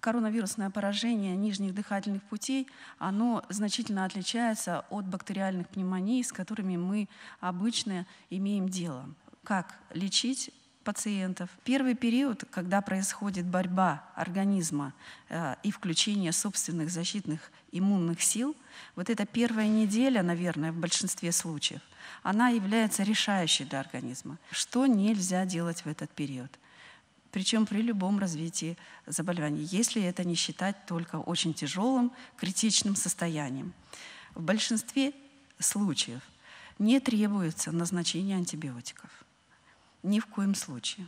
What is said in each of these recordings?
коронавирусное поражение нижних дыхательных путей, оно значительно отличается от бактериальных пневмоний, с которыми мы обычно имеем дело. Как лечить пациентов. Первый период, когда происходит борьба организма э, и включение собственных защитных иммунных сил, вот эта первая неделя, наверное, в большинстве случаев, она является решающей для организма. Что нельзя делать в этот период? причем при любом развитии заболевания, если это не считать только очень тяжелым, критичным состоянием. В большинстве случаев не требуется назначение антибиотиков. Ни в коем случае.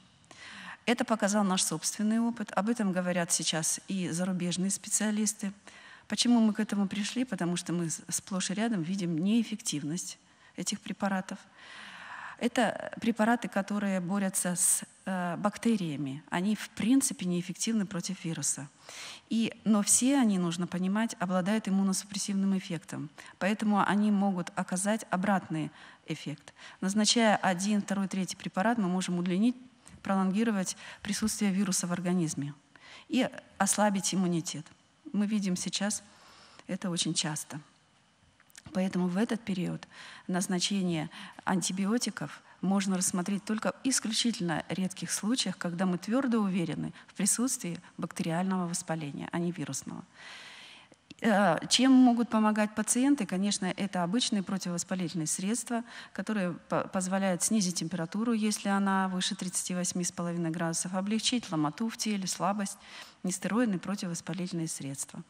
Это показал наш собственный опыт. Об этом говорят сейчас и зарубежные специалисты. Почему мы к этому пришли? Потому что мы сплошь и рядом видим неэффективность этих препаратов. Это препараты, которые борются с э, бактериями. Они в принципе неэффективны против вируса. И, но все они, нужно понимать, обладают иммуносупрессивным эффектом. Поэтому они могут оказать обратный эффект. Назначая один, второй, третий препарат, мы можем удлинить, пролонгировать присутствие вируса в организме и ослабить иммунитет. Мы видим сейчас это очень часто. Поэтому в этот период назначение антибиотиков можно рассмотреть только в исключительно редких случаях, когда мы твердо уверены в присутствии бактериального воспаления, а не вирусного. Э, чем могут помогать пациенты? Конечно, это обычные противовоспалительные средства, которые позволяют снизить температуру, если она выше 38,5 градусов, облегчить ломоту в теле, слабость, нестероидные противовоспалительные средства.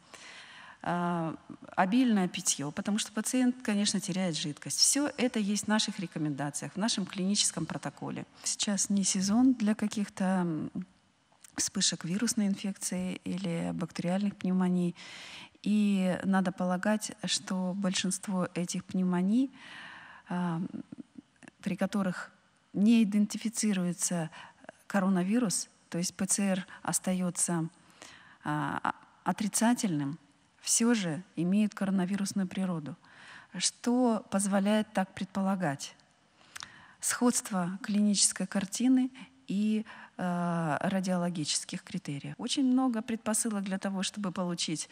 А, обильное питье, потому что пациент, конечно, теряет жидкость. Все это есть в наших рекомендациях, в нашем клиническом протоколе. Сейчас не сезон для каких-то вспышек вирусной инфекции или бактериальных пневмоний. И надо полагать, что большинство этих пневмоний, а, при которых не идентифицируется коронавирус, то есть ПЦР остается а, отрицательным, все же имеют коронавирусную природу. Что позволяет так предполагать? Сходство клинической картины и э, радиологических критериев. Очень много предпосылок для того, чтобы получить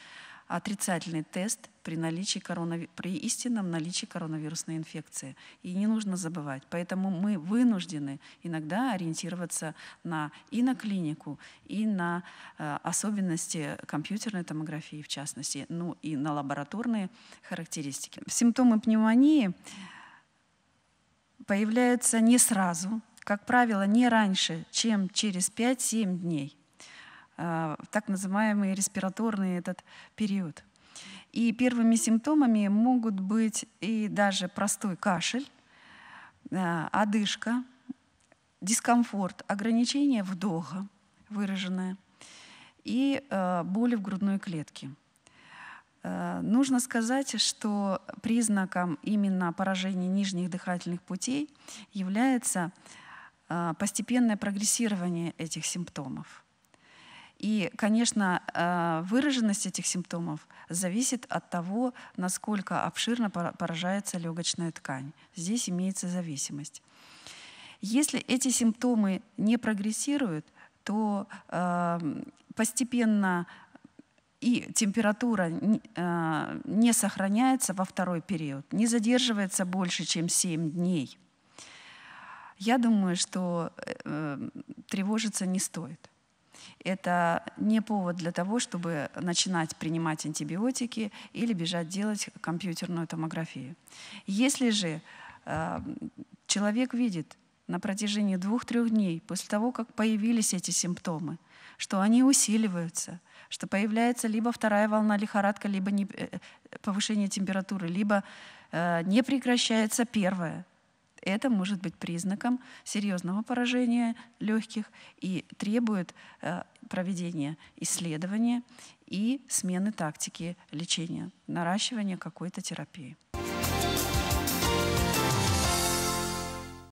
отрицательный тест при, наличии коронави... при истинном наличии коронавирусной инфекции. И не нужно забывать. Поэтому мы вынуждены иногда ориентироваться на, и на клинику, и на э, особенности компьютерной томографии, в частности, ну и на лабораторные характеристики. Симптомы пневмонии появляются не сразу, как правило, не раньше, чем через 5-7 дней. А, так называемый респираторный этот период. И первыми симптомами могут быть и даже простой кашель, а, одышка, дискомфорт, ограничение вдоха выраженное и а, боли в грудной клетке. Нужно сказать, что признаком именно поражения нижних дыхательных путей является постепенное прогрессирование этих симптомов. И, конечно, э, выраженность этих симптомов зависит от того, насколько обширно поражается легочная ткань. Здесь имеется зависимость. Если эти симптомы не прогрессируют, то эм, постепенно и температура э, не сохраняется во второй период, не задерживается больше, чем 7 дней. Я думаю, что э, тревожиться не стоит это не повод для того, чтобы начинать принимать антибиотики или бежать делать компьютерную томографию. Если же э, человек видит на протяжении двух-трех дней после того, как появились эти симптомы, что они усиливаются, что появляется либо вторая волна лихорадка, либо не, э, э, повышение температуры, либо э, не прекращается первая – это может быть признаком серьезного поражения легких и требует э, проведения исследования и смены тактики лечения, наращивания какой-то терапии.